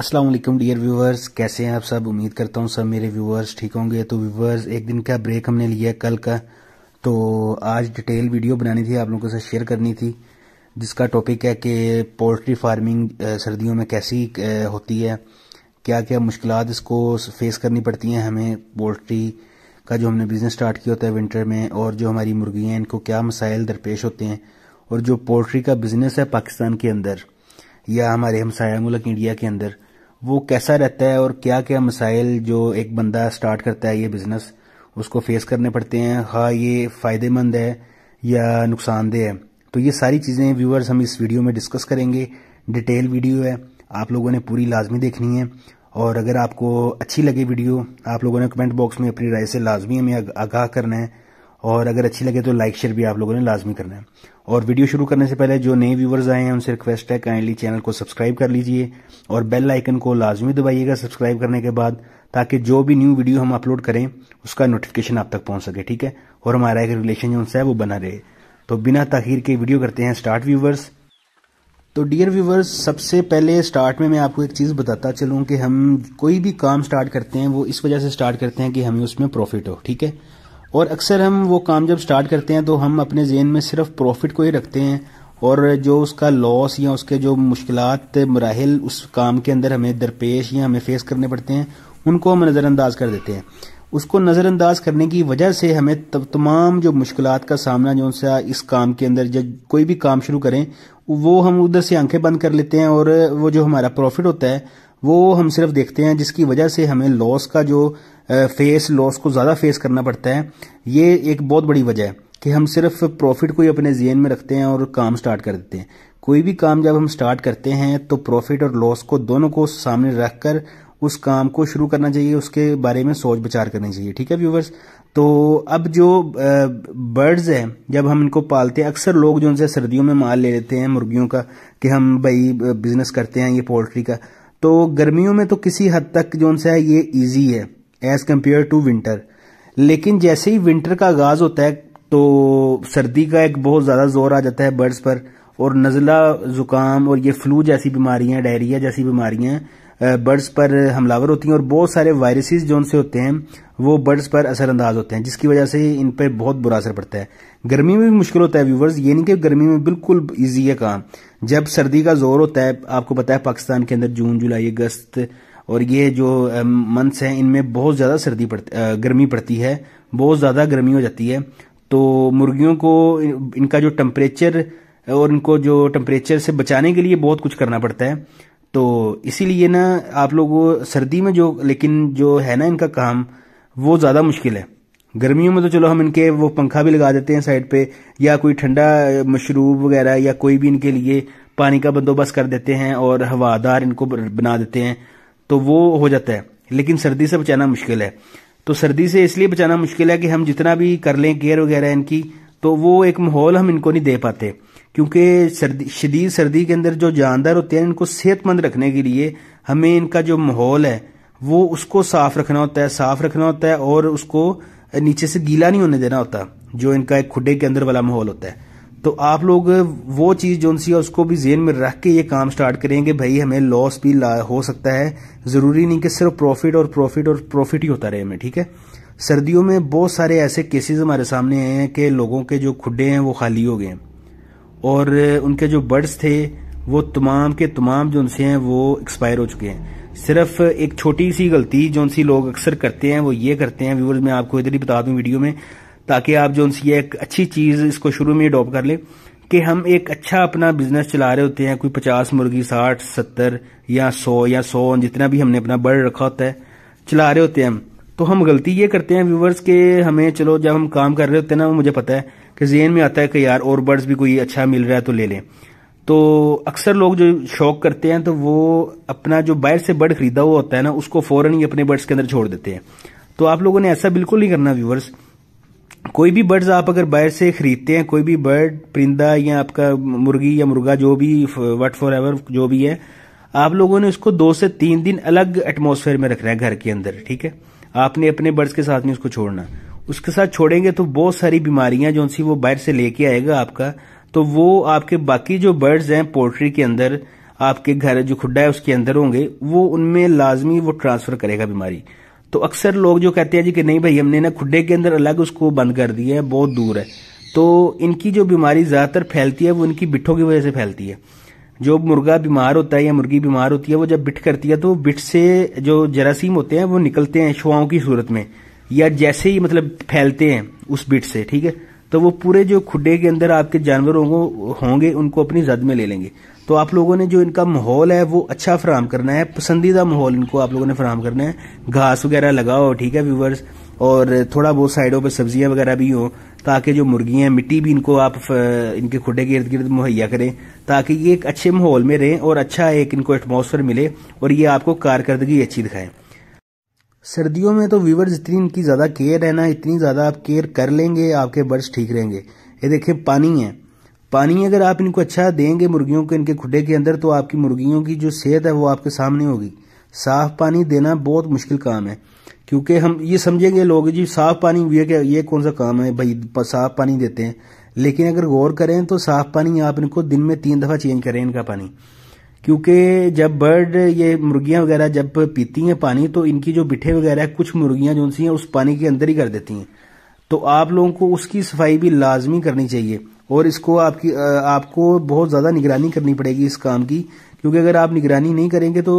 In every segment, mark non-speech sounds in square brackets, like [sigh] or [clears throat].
Aslam dear viewers कैसे हैं आप सब उम्मीद करता हूँ सब मेरे व्यूवर्स ठीक होंगे तो व्यूवर्स एक दिन का ब्रेक हमने लिया कल का तो आज डिटेल वीडियो बनानी थी आप लोगों के साथ शेयर करनी थी जिसका टॉपिक है कि पोल्ट्री फार्मिंग सर्दियों में कैसी होती है क्या क्या मुश्किल इसको फेस करनी पड़ती हैं हमें पोल्ट्री का जो हमने बिज़नेस स्टार्ट किया होता है विंटर में और जो हमारी मुर्गियाँ हैं इनको क्या मसाइल दरपेश होते हैं और जो पोल्ट्री का बिज़नेस है पाकिस्तान के अंदर या हमारे हमसाया मुल्क इंडिया के अंदर वो कैसा रहता है और क्या क्या मसाइल जो एक बंदा स्टार्ट करता है ये बिज़नेस उसको फेस करने पड़ते हैं हाँ ये फ़ायदेमंद है या नुकसानदेह है तो ये सारी चीज़ें व्यूअर्स हम इस वीडियो में डिस्कस करेंगे डिटेल वीडियो है आप लोगों ने पूरी लाजमी देखनी है और अगर आपको अच्छी लगे वीडियो आप लोगों ने कमेंट बॉक्स में अपनी राय से लाजमी हमें आगाह करना है और अगर अच्छी लगे तो लाइक शेयर भी आप लोगों ने लाजमी करना है और वीडियो शुरू करने से पहले जो नए व्यूवर्स आए हैं उनसे रिक्वेस्ट है काइंडली चैनल को सब्सक्राइब कर लीजिए और बेल आइकन को लाजमी दबाइएगा सब्सक्राइब करने के बाद ताकि जो भी न्यू वीडियो हम अपलोड करें उसका नोटिफिकेशन आप तक पहुंच सके ठीक है और हमारा एक रिलेशन जो उनसे है वो बना रहे तो बिना तखीर के वीडियो करते हैं स्टार्ट व्यूवर्स तो डियर व्यूवर्स सबसे पहले स्टार्ट में मैं आपको एक चीज़ बताता चलूँ कि हम कोई भी काम स्टार्ट करते हैं वो इस वजह से स्टार्ट करते हैं कि हमें उसमें प्रॉफिट हो ठीक है और अक्सर हम वो काम जब स्टार्ट करते हैं तो हम अपने जेन में सिर्फ प्रॉफिट को ही रखते हैं और जो उसका लॉस या उसके जो मुश्किल मराहल उस काम के अंदर हमें दरपेश या हमें फेस करने पड़ते हैं उनको हम नज़रअंदाज कर देते हैं उसको नज़रअंदाज करने की वजह से हमें तब तमाम जो मुश्किल का सामना जो सा इस काम के अंदर जब कोई भी काम शुरू करें वो हम उधर से आंखें बंद कर लेते हैं और वो जो हमारा प्रॉफिट होता है वो हम सिर्फ देखते हैं जिसकी वजह से हमें लॉस का जो फेस लॉस को ज़्यादा फेस करना पड़ता है ये एक बहुत बड़ी वजह है कि हम सिर्फ प्रॉफिट को ही अपने जेन में रखते हैं और काम स्टार्ट कर देते हैं कोई भी काम जब हम स्टार्ट करते हैं तो प्रॉफिट और लॉस को दोनों को सामने रख कर उस काम को शुरू करना चाहिए उसके बारे में सोच विचार करनी चाहिए ठीक है व्यूवर्स तो अब जो बर्ड्स हैं जब हम इनको पालते हैं अक्सर लोग जो उनसे सर्दियों में माल ले लेते हैं मुर्गियों का कि हम भाई बिजनेस करते हैं ये पोल्ट्री का तो गर्मियों में तो किसी हद तक जो सा है ये ईजी है एज़ कम्पेयर टू विंटर लेकिन जैसे ही विंटर का आगाज़ होता है तो सर्दी का एक बहुत ज़्यादा जोर आ जाता है बर्ड्स पर और नज़ला ज़ुकाम और ये फ्लू जैसी बीमारियां डायरिया जैसी बीमारियां बर्ड्स पर हमलावर होती हैं और बहुत सारे वायरसेस जो उनसे होते हैं वो बर्ड्स पर असरअंदाज होते हैं जिसकी वजह से इन पर बहुत बुरा असर पड़ता है गर्मी में भी मुश्किल होता है व्यूवर्स ये नहीं कि गर्मी में बिल्कुल ईजी है काम जब सर्दी का जोर होता है आपको पता है पाकिस्तान के अंदर जून जुलाई अगस्त और ये जो मंथ्स हैं इनमें बहुत ज़्यादा सर्दी पड़ती गर्मी पड़ती है बहुत ज़्यादा गर्मी हो जाती है तो मुर्गियों को इनका जो टम्परेचर और इनको जो टम्परेचर से बचाने के लिए बहुत कुछ करना पड़ता है तो इसीलिए ना आप लोग सर्दी में जो लेकिन जो है ना इनका काम वो ज़्यादा मुश्किल है गर्मियों में तो चलो हम इनके वो पंखा भी लगा देते हैं साइड पे या कोई ठंडा मशरूब वगैरह या कोई भी इनके लिए पानी का बंदोबस्त कर देते हैं और हवादार इनको बना देते हैं तो वो हो जाता है लेकिन सर्दी से बचाना मुश्किल है तो सर्दी से इसलिए बचाना मुश्किल है कि हम जितना भी कर लें केयर वगैरह इनकी तो वो एक माहौल हम इनको नहीं दे पाते क्योंकि सर्दी शदीद सर्दी के अंदर जो जानदार होते हैं इनको सेहतमंद रखने के लिए हमें इनका जो माहौल है वो उसको साफ रखना होता है साफ रखना होता है और उसको नीचे से गीला नहीं होने देना होता जो इनका एक खुडे के अंदर वाला माहौल होता है तो आप लोग वो चीज़ जो सी है उसको भी जेन में रख के ये काम स्टार्ट करेंगे भाई हमें लॉस भी हो सकता है ज़रूरी नहीं कि सिर्फ प्रॉफिट और प्रॉफिट और प्रॉफिट ही होता रहे हमें ठीक है सर्दियों में बहुत सारे ऐसे केसेस हमारे सामने आए हैं कि लोगों के जो खुडे हैं वो खाली हो गए और उनके जो बर्ड्स थे वो तमाम के तमाम जो उनसे हैं वो एक्सपायर हो चुके हैं सिर्फ एक छोटी सी गलती जो सी लोग अक्सर करते हैं वो ये करते हैं व्यूवर्स मैं आपको इधर ही बता दूं वीडियो में ताकि आप जो सी एक अच्छी चीज़ इसको शुरू में अडोप्ट कर लें कि हम एक अच्छा अपना बिजनेस चला रहे होते हैं कोई पचास मुर्गी साठ सत्तर या सौ या सौ जितना भी हमने अपना बर्ड रखा होता है चला रहे होते हैं हम तो हम गलती ये करते हैं व्यूवर्स के हमें चलो जब हम काम कर रहे होते हैं ना मुझे पता है कि जेन में आता है कि यार और बर्ड्स भी कोई अच्छा मिल रहा है तो ले लें तो अक्सर लोग जो शौक करते हैं तो वो अपना जो बाहर से बर्ड खरीदा हुआ होता है ना उसको फ़ौरन ही अपने बर्ड्स के अंदर छोड़ देते हैं तो आप लोगों ने ऐसा बिल्कुल नहीं करना व्यूवर्स कोई भी बर्ड्स आप अगर बाहर से खरीदते हैं कोई भी बर्ड परिंदा या आपका मुर्गी या मुर्गा जो भी वट फॉर एवर जो भी है आप लोगों ने उसको दो से तीन दिन अलग एटमोसफेयर में रखना है घर के अंदर ठीक है आपने अपने बर्ड्स के साथ नहीं उसको छोड़ना उसके साथ छोड़ेंगे तो बहुत सारी बीमारियां जो सी वो बाहर से लेके आएगा आपका तो वो आपके बाकी जो बर्ड्स हैं पोल्ट्री के अंदर आपके घर जो खुड्डा है उसके अंदर होंगे वो उनमें लाजमी वो ट्रांसफर करेगा बीमारी तो अक्सर लोग जो कहते हैं जी कि नहीं भाई हमने ना खुड्डे के अंदर अलग उसको बंद कर दिया है बहुत दूर है तो इनकी जो बीमारी ज़्यादातर फैलती है वो इनकी बिठों की वजह से फैलती है जो मुर्गा बीमार होता है या मुर्गी बीमार होती है वो जब बिठ करती है तो बिट से जो जरासीम होते हैं वो निकलते हैं शुआओं की सूरत में या जैसे ही मतलब फैलते हैं उस बिट से ठीक है तो वो पूरे जो खुडे के अंदर आपके जानवरों को होंगे उनको अपनी जद में ले लेंगे तो आप लोगों ने जो इनका माहौल है वो अच्छा फराम करना है पसंदीदा माहौल इनको आप लोगों ने फराम करना है घास वगैरह लगाओ ठीक है व्यूवर्स और थोड़ा बहुत साइडों पर सब्जियां वगैरह भी हो ताकि जो मुर्गियां हैं मिट्टी भी इनको आप इनके खुडे के इर्द गिर्द मुहैया करें ताकि ये एक अच्छे माहौल में रहें और अच्छा एक इनको एटमोसफेयर मिले और ये आपको कारकर्दगी अच्छी दिखाएं सर्दियों में तो वीवर जितनी इनकी ज़्यादा केयर है ना इतनी ज़्यादा आप केयर कर लेंगे आपके बर्ड्स ठीक रहेंगे ये देखिए पानी है पानी अगर आप इनको अच्छा देंगे मुर्गियों को इनके खुडे के अंदर तो आपकी मुर्गियों की जो सेहत है वो आपके सामने होगी साफ पानी देना बहुत मुश्किल काम है क्योंकि हम ये समझेंगे लोग जी साफ पानी ये क्या ये कौन सा काम है भाई साफ पानी देते हैं लेकिन अगर गौर करें तो साफ पानी आप इनको दिन में तीन दफ़ा चेंज करें इनका पानी क्योंकि जब बर्ड ये मुर्गियां वगैरह जब पीती हैं पानी तो इनकी जो बिठे वगैरह कुछ मुर्गियां जो सी हैं उस पानी के अंदर ही कर देती हैं तो आप लोगों को उसकी सफाई भी लाजमी करनी चाहिए और इसको आपकी आपको बहुत ज़्यादा निगरानी करनी पड़ेगी इस काम की क्योंकि अगर आप निगरानी नहीं करेंगे तो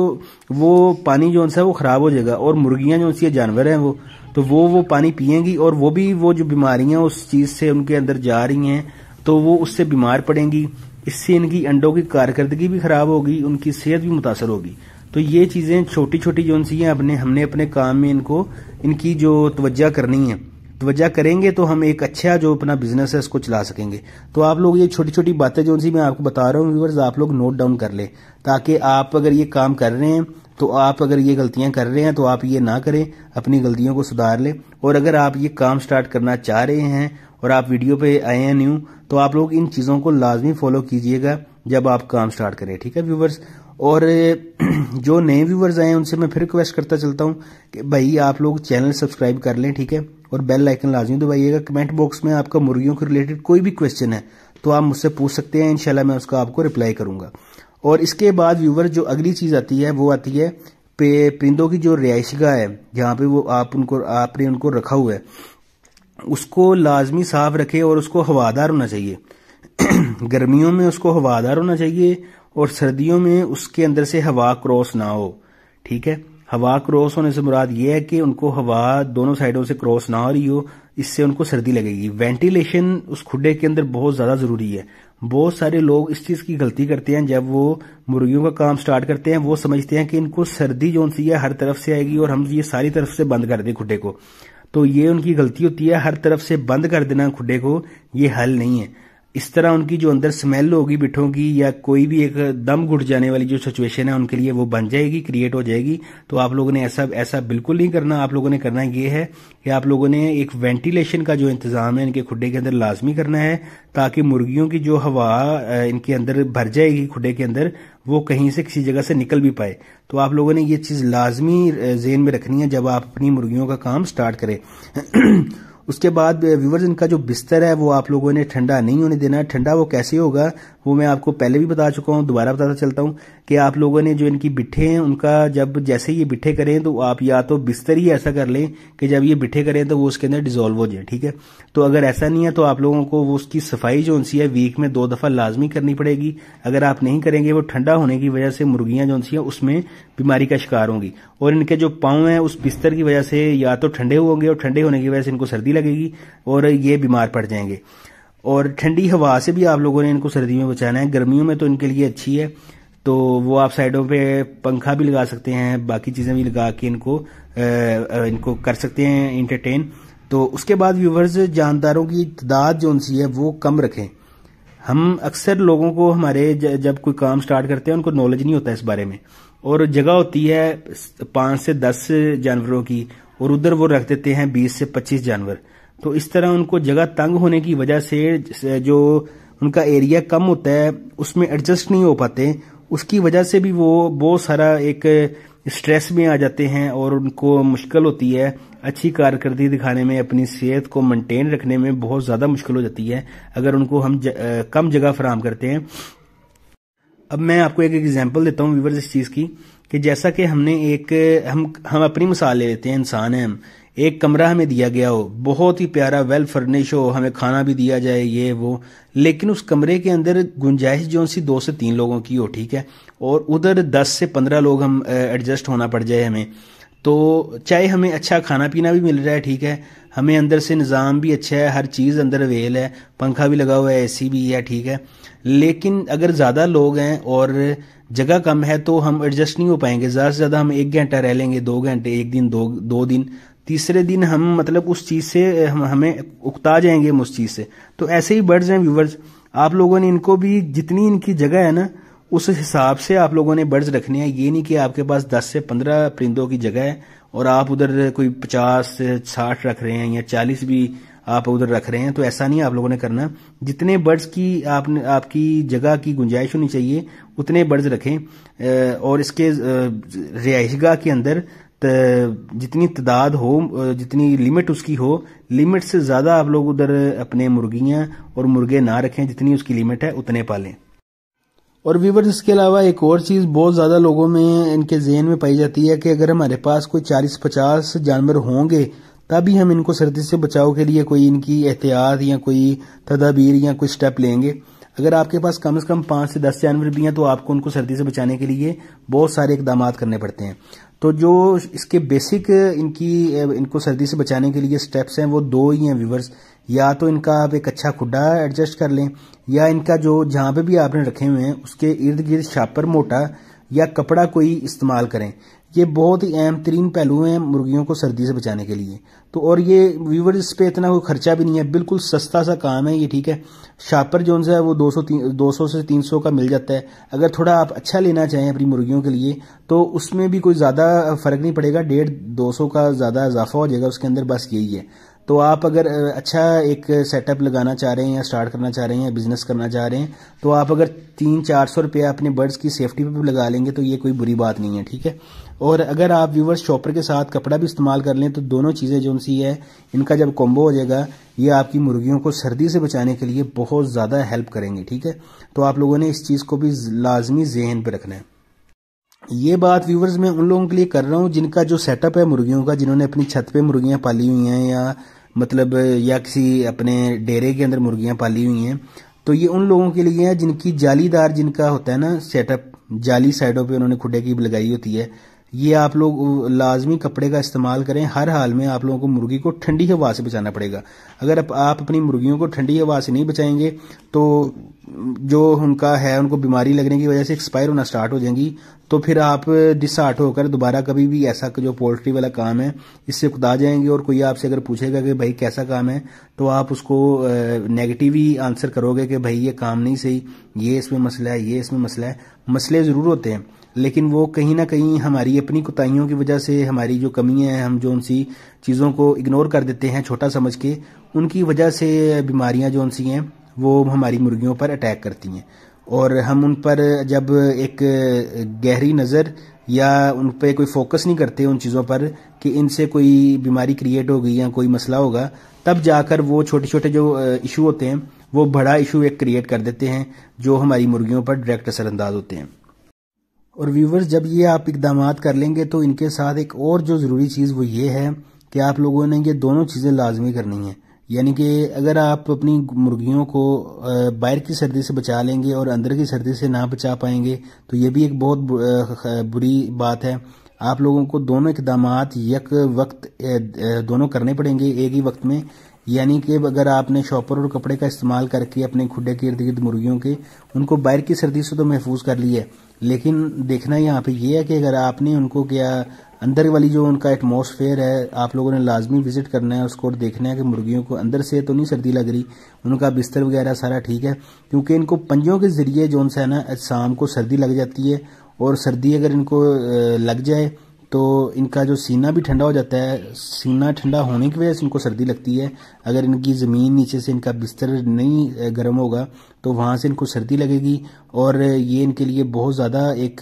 वो पानी जो है वो ख़राब हो जाएगा और मुर्गियाँ जो सी जानवर हैं वो तो वो वो पानी पियेंगी और वो भी वो जो बीमारियाँ उस चीज़ से उनके अंदर जा रही हैं तो वो उससे बीमार पड़ेंगी इससे इनकी अंडों की कारकर्दगी भी खराब होगी उनकी सेहत भी मुतासर होगी तो ये चीज़ें छोटी छोटी जो सी हैं अपने हमने अपने काम में इनको इनकी जो तवज्जा करनी है तवज्जा करेंगे तो हम एक अच्छा जो अपना बिजनेस है उसको चला सकेंगे तो आप लोग ये छोटी छोटी बातें जो सी मैं आपको बता रहा हूँ व्यूवर्स आप लोग नोट डाउन कर लें ताकि आप अगर ये काम कर रहे हैं तो आप अगर ये गलतियां कर रहे हैं तो आप ये ना करें अपनी गलतियों को सुधार लें और अगर आप ये काम स्टार्ट करना चाह रहे हैं और आप वीडियो पे आए हैं न्यू तो आप लोग इन चीज़ों को लाजमी फॉलो कीजिएगा जब आप काम स्टार्ट करें ठीक है व्यूवर्स और [clears throat] जो नए व्यूवर्स आए उनसे मैं फिर रिक्वेस्ट करता चलता हूँ कि भाई आप लोग चैनल सब्सक्राइब कर लें ठीक है और बेल आइकन लाजमी दबाइएगा कमेंट बॉक्स में आपका मुर्गियों के रिलेटेड कोई भी क्वेश्चन है तो आप मुझसे पूछ सकते हैं इनशाला मैं उसका आपको रिप्लाई करूंगा और इसके बाद व्यूवर जो अगली चीज़ आती है वो आती है पे परिंदों की जो रिहायशगा है जहाँ पे वो आप उनको आपने उनको रखा हुआ है उसको लाजमी साफ रखे और उसको हवादार होना चाहिए [clears throat] गर्मियों में उसको हवादार होना चाहिए और सर्दियों में उसके अंदर से हवा क्रॉस ना हो ठीक है हवा क्रॉस होने से मुराद ये है कि उनको हवा दोनों साइडों से क्रॉस ना हो रही हो इससे उनको सर्दी लगेगी वेंटिलेशन उस खुडे के अंदर बहुत ज़्यादा ज़रूरी है बहुत सारे लोग इस चीज़ की गलती करते हैं जब वो मुर्गियों का काम स्टार्ट करते हैं वो समझते हैं कि इनको सर्दी जो सी है हर तरफ से आएगी और हम ये सारी तरफ से बंद कर दें खुडे को तो ये उनकी गलती होती है हर तरफ से बंद कर देना खुडे को ये हल नहीं है इस तरह उनकी जो अंदर स्मेल होगी बिठों की या कोई भी एक दम घुट जाने वाली जो सिचुएशन है उनके लिए वो बन जाएगी क्रिएट हो जाएगी तो आप लोगों ने ऐसा ऐसा बिल्कुल नहीं करना आप लोगों ने करना ये है कि आप लोगों ने एक वेंटिलेशन का जो इंतज़ाम है इनके खुडे के अंदर लाजमी करना है ताकि मुर्गियों की जो हवा इनके अंदर भर जाएगी खुडे के अंदर वो कहीं से किसी जगह से निकल भी पाए तो आप लोगों ने ये चीज़ लाजमी जेन में रखनी है जब आप अपनी मुर्गियों का काम स्टार्ट करें [clears throat] उसके बाद व्यूवर्स इनका जो बिस्तर है वो आप लोगों ने ठंडा नहीं होने देना ठंडा वो कैसे होगा वो मैं आपको पहले भी बता चुका हूँ दोबारा बताता चलता हूँ कि आप लोगों ने जो इनकी बिठे हैं उनका जब जैसे ये बिठे करें तो आप या तो बिस्तर ही ऐसा कर लें कि जब ये बिठे करें तो वो उसके अंदर डिजोल्व हो जाए ठीक है तो अगर ऐसा नहीं है तो आप लोगों को वो उसकी सफाई जो है वीक में दो दफ़ा लाजमी करनी पड़ेगी अगर आप नहीं करेंगे वो ठंडा होने की वजह से मुर्गियां जो है उसमें बीमारी का शिकार होंगी और इनके जो पाँव हैं उस बिस्तर की वजह से या तो ठंडे होंगे और ठंडे होने की वजह से इनको सर्दी लगेगी और ये बीमार पड़ जाएंगे और ठंडी हवा से भी आप लोगों ने इनको सर्दी में बचाना है गर्मियों में तो इनके लिए अच्छी है तो वो आप साइडों पे पंखा भी लगा सकते हैं बाकी चीज़ें भी लगा के इनको इनको कर सकते हैं इंटरटेन तो उसके बाद व्यूवर्स जानदारों की तादाद जो उनसी है वो कम रखें हम अक्सर लोगों को हमारे जब कोई काम स्टार्ट करते हैं उनको नॉलेज नहीं होता इस बारे में और जगह होती है पांच से दस जानवरों की और उधर वो रख देते हैं बीस से पच्चीस जानवर तो इस तरह उनको जगह तंग होने की वजह से जो उनका एरिया कम होता है उसमें एडजस्ट नहीं हो पाते उसकी वजह से भी वो बहुत सारा एक स्ट्रेस में आ जाते हैं और उनको मुश्किल होती है अच्छी कारकर्दगी दिखाने में अपनी सेहत को मेंटेन रखने में बहुत ज़्यादा मुश्किल हो जाती है अगर उनको हम ज, आ, कम जगह फराम करते हैं अब मैं आपको एक एग्जांपल देता हूँ व्यूवर्स इस चीज़ की कि जैसा कि हमने एक हम हम अपनी मिसाल ले लेते हैं इंसान है हम एक कमरा हमें दिया गया हो बहुत ही प्यारा वेल फर्निश हो हमें खाना भी दिया जाए ये वो लेकिन उस कमरे के अंदर गुंजाइश जो सी दो से तीन लोगों की हो ठीक है और उधर दस से पंद्रह लोग हम एडजस्ट होना पड़ जाए हमें तो चाहे हमें अच्छा खाना पीना भी मिल रहा है ठीक है हमें अंदर से निज़ाम भी अच्छा है हर चीज़ अंदर अवेल है पंखा भी लगा हुआ है ए भी है ठीक है लेकिन अगर ज़्यादा लोग हैं और जगह कम है तो हम एडजस्ट नहीं हो पाएंगे ज़्यादा से ज़्यादा हम एक घंटा रह लेंगे दो घंटे एक दिन दो दो दिन तीसरे दिन हम मतलब उस चीज़ से हम हमें उकता जाएंगे हम उस चीज़ से तो ऐसे ही बर्ड्स हैं व्यूवर्स आप लोगों ने इनको भी जितनी इनकी जगह है ना उस हिसाब से आप लोगों ने बर्ड्स रखने हैं ये नहीं कि आपके पास 10 से 15 परिंदों की जगह है और आप उधर कोई 50 से 60 रख रहे हैं या 40 भी आप उधर रख रहे हैं तो ऐसा नहीं आप लोगों ने करना जितने बर्ड्स की आपने आपकी जगह की गुंजाइश होनी चाहिए उतने बर्ड्स रखें और इसके रिहायशगा के अंदर जितनी तादाद हो जितनी लिमिट उसकी हो लिमिट से ज़्यादा आप लोग उधर अपने मुर्गियां और मुर्गे ना रखें जितनी उसकी लिमिट है उतने पालें और व्यूवर्स इसके अलावा एक और चीज़ बहुत ज़्यादा लोगों में इनके जहन में पाई जाती है कि अगर हमारे पास कोई चालीस पचास जानवर होंगे तभी हम इनको सर्दी से बचाव के लिए कोई इनकी एहतियात या कोई तदाबीर या कोई स्टेप लेंगे अगर आपके पास कम से कम पांच से दस जानवर भी हैं तो आपको उनको सर्दी से बचाने के लिए बहुत सारे इकदाम करने पड़ते हैं तो जो इसके बेसिक इनकी इनको सर्दी से बचाने के लिए स्टेप्स हैं वो दो ही हैं व्यूवर्स या तो इनका आप एक अच्छा खुडा एडजस्ट कर लें या इनका जो जहां पे भी आपने रखे हुए हैं उसके इर्द गिर्द छापर मोटा या कपड़ा कोई इस्तेमाल करें ये बहुत ही अहम तरीन पहलू हैं मुर्गियों को सर्दी से बचाने के लिए तो और ये व्यूवर इस पर इतना कोई खर्चा भी नहीं है बिल्कुल सस्ता सा काम है ये ठीक है शापर जोन है वो 200 200 से 300 का मिल जाता है अगर थोड़ा आप अच्छा लेना चाहें अपनी मुर्गियों के लिए तो उसमें भी कोई ज़्यादा फ़र्क नहीं पड़ेगा डेढ़ दो का ज़्यादा इजाफा हो जाएगा उसके अंदर बस यही है तो आप अगर अच्छा एक सेटअप लगाना चाह रहे हैं या स्टार्ट करना चाह रहे हैं या बिज़नेस करना चाह रहे हैं तो आप अगर तीन चार सौ रुपया अपने बर्ड्स की सेफ्टी पे भी लगा लेंगे तो ये कोई बुरी बात नहीं है ठीक है और अगर आप व्यूवर्स शॉपर के साथ कपड़ा भी इस्तेमाल कर लें तो दोनों चीज़ें जो सी है इनका जब कॉम्बो हो जाएगा ये आपकी मुर्गियों को सर्दी से बचाने के लिए बहुत ज़्यादा हेल्प करेंगे ठीक है तो आप लोगों ने इस चीज़ को भी लाजमी जहन पर रखना है ये बात व्यूवर्स मैं उन लोगों के लिए कर रहा हूँ जिनका जो सेटअप है मुर्गियों का जिन्होंने अपनी छत पे मुर्गियाँ पाली हुई हैं या मतलब या किसी अपने डेरे के अंदर मुर्गियाँ पाली हुई हैं तो ये उन लोगों के लिए है जिनकी जालीदार जिनका होता है ना सेटअप जाली साइडों पे उन्होंने खुडे की लगाई होती है ये आप लोग लाजमी कपड़े का इस्तेमाल करें हर हाल में आप लोगों को मुर्गी को ठंडी हवा से बचाना पड़ेगा अगर आप, अपनी मुर्गियों को ठंडी हवा से नहीं बचाएंगे तो जो उनका है उनको बीमारी लगने की वजह से एक्सपायर होना स्टार्ट हो जाएंगी तो फिर आप डिसार्ट होकर दोबारा कभी भी ऐसा जो पोल्ट्री वाला काम है इससे खुदा जाएंगे और कोई आपसे अगर पूछेगा कि भाई कैसा काम है तो आप उसको नेगेटिव ही आंसर करोगे कि भाई ये काम नहीं सही ये इसमें मसला है ये इसमें मसला है मसले ज़रूर होते हैं लेकिन वो कहीं ना कहीं हमारी अपनी कोताहीियों की वजह से हमारी जो कमियां हैं हम जो उनसी चीज़ों को इग्नोर कर देते हैं छोटा समझ के उनकी वजह से बीमारियां जो उनसी हैं वो हमारी मुर्गियों पर अटैक करती हैं और हम उन पर जब एक गहरी नज़र या उन पर कोई फोकस नहीं करते उन चीज़ों पर कि इनसे कोई बीमारी क्रिएट हो गई या कोई मसला होगा तब जाकर वो छोटे छोटे जो इशू होते हैं वो बड़ा इशू एक क्रिएट कर देते हैं जो हमारी मुर्गियों पर डायरेक्ट असरअंदाज होते हैं और व्यूवर्स जब ये आप इकदाम कर लेंगे तो इनके साथ एक और जो ज़रूरी चीज़ वो ये है कि आप लोगों ने ये दोनों चीज़ें लाजमी करनी है यानी कि अगर आप अपनी मुर्गियों को बाहर की सर्दी से बचा लेंगे और अंदर की सर्दी से ना बचा पाएंगे तो ये भी एक बहुत बुरी बात है आप लोगों को दोनों इकदाम यक वक्त दोनों करने पड़ेंगे एक ही वक्त में यानी कि अगर आपने शॉपर और कपड़े का इस्तेमाल करके अपने खुडे के इर्द गिर्द मुर्गियों के उनको बाहर की सर्दी से तो महफूज कर लिया है लेकिन देखना यहाँ पे ये है कि अगर आपने उनको क्या अंदर वाली जो उनका एटमोसफेयर है आप लोगों ने लाजमी विजिट करना है उसको और देखना है कि मुर्गियों को अंदर से तो नहीं सर्दी लग रही उनका बिस्तर वगैरह सारा ठीक है क्योंकि इनको पंजों के ज़रिए जो उनसे है ना शाम को सर्दी लग जाती है और सर्दी अगर इनको लग जाए तो इनका जो सीना भी ठंडा हो जाता है सीना ठंडा होने की वजह से इनको सर्दी लगती है अगर इनकी ज़मीन नीचे से इनका बिस्तर नहीं गर्म होगा तो वहाँ से इनको सर्दी लगेगी और ये इनके लिए बहुत ज़्यादा एक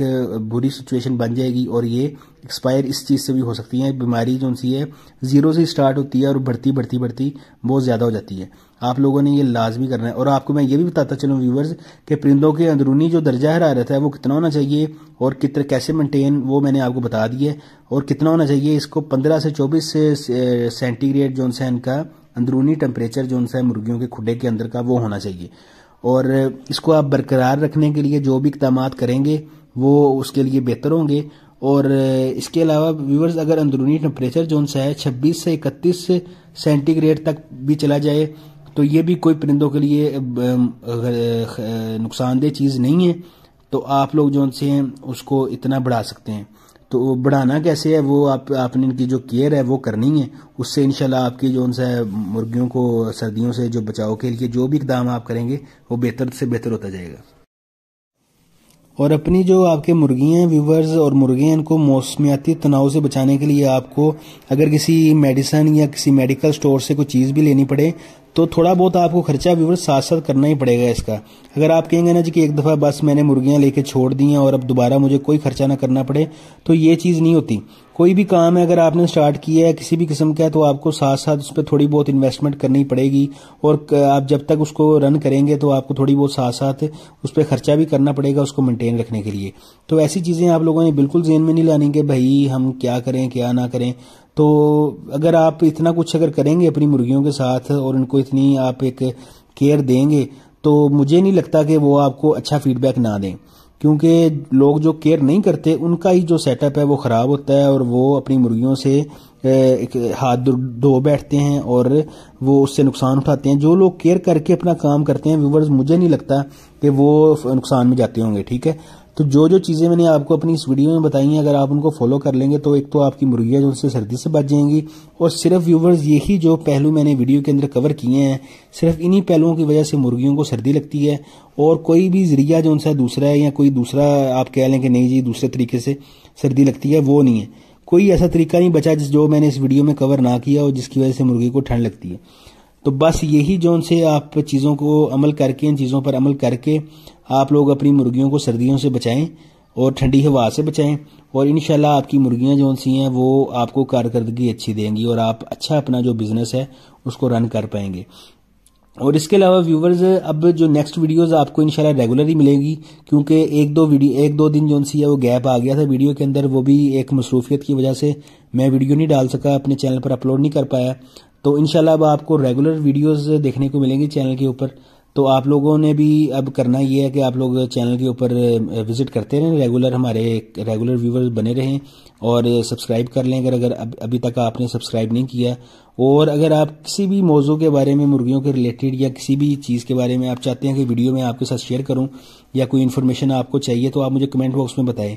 बुरी सिचुएशन बन जाएगी और ये एक्सपायर इस चीज़ से भी हो सकती है बीमारी जो सी है ज़ीरो से स्टार्ट होती है और बढ़ती बढ़ती बढ़ती बहुत ज़्यादा हो जाती है आप लोगों ने ये लाजमी करना है और आपको मैं ये भी बताता चलूँ व्यूवर्स कि परिंदों के अंदरूनी जो दर्जा हरारत है वो कितना होना चाहिए और कितना कैसे मेंटेन वो मैंने आपको बता दिया और कितना होना चाहिए इसको पंद्रह से चौबीस सेंटीग्रेड जो है इनका अंदरूनी टेम्परेचर जो है मुर्गियों के खुडे के अंदर का वो होना चाहिए और इसको आप बरकरार रखने के लिए जो भी इकदाम करेंगे वो उसके लिए बेहतर होंगे और इसके अलावा व्यूवर्स अगर अंदरूनी टेम्परेचर जो है छब्बीस से इकतीस सेंटीग्रेड तक भी चला जाए तो ये भी कोई परिंदों के लिए नुकसानदेह चीज़ नहीं है तो आप लोग जो से उसको इतना बढ़ा सकते हैं तो बढ़ाना कैसे है वो आप आपने इनकी जो केयर है वो करनी है उससे इनशाला आपकी जो उनसे मुर्गियों को सर्दियों से जो बचाव के लिए जो भी इकदाम आप करेंगे वो बेहतर से बेहतर होता जाएगा और अपनी जो आपके मुर्गियाँ व्यूवर्स और मुर्गे हैं इनको मौसमियाती तनाव से बचाने के लिए आपको अगर किसी मेडिसन या किसी मेडिकल स्टोर से कोई चीज़ भी लेनी पड़े तो थोड़ा बहुत आपको खर्चा व्यूवर साथ साथ करना ही पड़ेगा इसका अगर आप कहेंगे ना जी कि एक दफ़ा बस मैंने मुर्गियाँ लेके छोड़ दी हैं और अब दोबारा मुझे कोई खर्चा ना करना पड़े तो ये चीज़ नहीं होती कोई भी काम है अगर आपने स्टार्ट किया है किसी भी किस्म का तो आपको साथ साथ उस पर थोड़ी बहुत इन्वेस्टमेंट करनी पड़ेगी और आप जब तक उसको रन करेंगे तो आपको थोड़ी बहुत साथ साथ उस पर खर्चा भी करना पड़ेगा उसको मेंटेन रखने के लिए तो ऐसी चीज़ें आप लोगों ने बिल्कुल जेन में नहीं लानी कि भाई हम क्या करें क्या ना करें तो अगर आप इतना कुछ अगर करेंगे अपनी मुर्गियों के साथ और उनको इतनी आप एक केयर देंगे तो मुझे नहीं लगता कि वो आपको अच्छा फीडबैक ना दें क्योंकि लोग जो केयर नहीं करते उनका ही जो सेटअप है वो ख़राब होता है और वो अपनी मुर्गियों से हाथ धो बैठते हैं और वो उससे नुकसान उठाते हैं जो लोग केयर करके अपना काम करते हैं व्यूवर्स मुझे नहीं लगता कि वो नुकसान में जाते होंगे ठीक है तो जो जो चीज़ें मैंने आपको अपनी इस वीडियो में बताई हैं अगर आप उनको फॉलो कर लेंगे तो एक तो आपकी मुर्गियाँ जो उनसे सर्दी से बच जाएंगी और सिर्फ व्यूवर्स यही जो पहलू मैंने वीडियो के अंदर कवर किए हैं सिर्फ इन्हीं पहलुओं की वजह से मुर्गियों को सर्दी लगती है और कोई भी जरिया जो उनसे दूसरा है या कोई दूसरा आप कह लें कि नहीं जी दूसरे तरीके से सर्दी लगती है वो नहीं है कोई ऐसा तरीका नहीं बचा जिस जो मैंने इस वीडियो में कवर ना किया और जिसकी वजह से मुर्गी को ठंड लगती है तो बस यही जो उनसे आप चीज़ों को अमल करके इन चीज़ों पर अमल करके आप लोग अपनी मुर्गियों को सर्दियों से बचाएं और ठंडी हवा से बचाएं और इन आपकी मुर्गियां जो सी हैं वो आपको कारकर्दगी अच्छी देंगी और आप अच्छा अपना जो बिज़नेस है उसको रन कर पाएंगे और इसके अलावा व्यूवर्स अब जो नेक्स्ट वीडियोस आपको इनशाला रेगुलर ही मिलेगी क्योंकि एक दो वीडियो एक दो दिन जो सी है वो गैप आ गया था वीडियो के अंदर वो भी एक मसरूफियत की वजह से मैं वीडियो नहीं डाल सका अपने चैनल पर अपलोड नहीं कर पाया तो इनशाला अब आपको रेगुलर वीडियोज देखने को मिलेंगी चैनल के ऊपर तो आप लोगों ने भी अब करना ये है कि आप लोग चैनल के ऊपर विजिट करते रहें रेगुलर हमारे रेगुलर व्यूवर बने रहें और सब्सक्राइब कर लें अगर अगर अभी तक आपने सब्सक्राइब नहीं किया और अगर आप किसी भी मौजू के बारे में मुर्गियों के रिलेटेड या किसी भी चीज़ के बारे में आप चाहते हैं कि वीडियो में आपके साथ शेयर करूं या कोई इन्फॉर्मेशन आपको चाहिए तो आप मुझे कमेंट बॉक्स में बताएं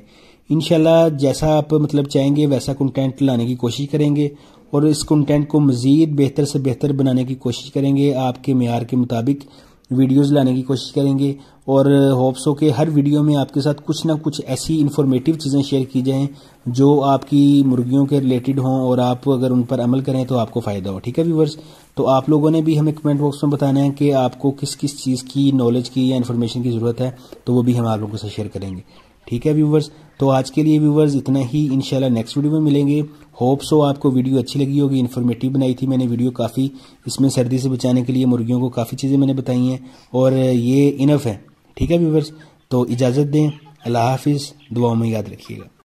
इनशाला जैसा आप मतलब चाहेंगे वैसा कंटेंट लाने की कोशिश करेंगे और इस कंटेंट को मज़ीद बेहतर से बेहतर बनाने की कोशिश करेंगे आपके मैार के मुताबिक वीडियोस लाने की कोशिश करेंगे और होप्स हो कि हर वीडियो में आपके साथ कुछ ना कुछ ऐसी इन्फॉर्मेटिव चीज़ें शेयर की जाएं जो आपकी मुर्गियों के रिलेटेड हों और आप अगर उन पर अमल करें तो आपको फ़ायदा हो ठीक है व्यूवर्स तो आप लोगों ने भी हमें कमेंट बॉक्स में बताना है कि आपको किस किस चीज़ की नॉलेज की या इन्फॉर्मेशन की ज़रूरत है तो वो भी हम आप लोगों से शेयर करेंगे ठीक है व्यूवर्स तो आज के लिए व्यूवर्स इतना ही इनशाला नेक्स्ट वीडियो में मिलेंगे होप सो आपको वीडियो अच्छी लगी होगी इन्फॉर्मेटिव बनाई थी मैंने वीडियो काफ़ी इसमें सर्दी से बचाने के लिए मुर्गियों को काफ़ी चीज़ें मैंने बताई हैं और ये इनफ है ठीक है व्यूवर्स तो इजाज़त दें अल्लाह हाफिज़ दुआओं में याद रखिएगा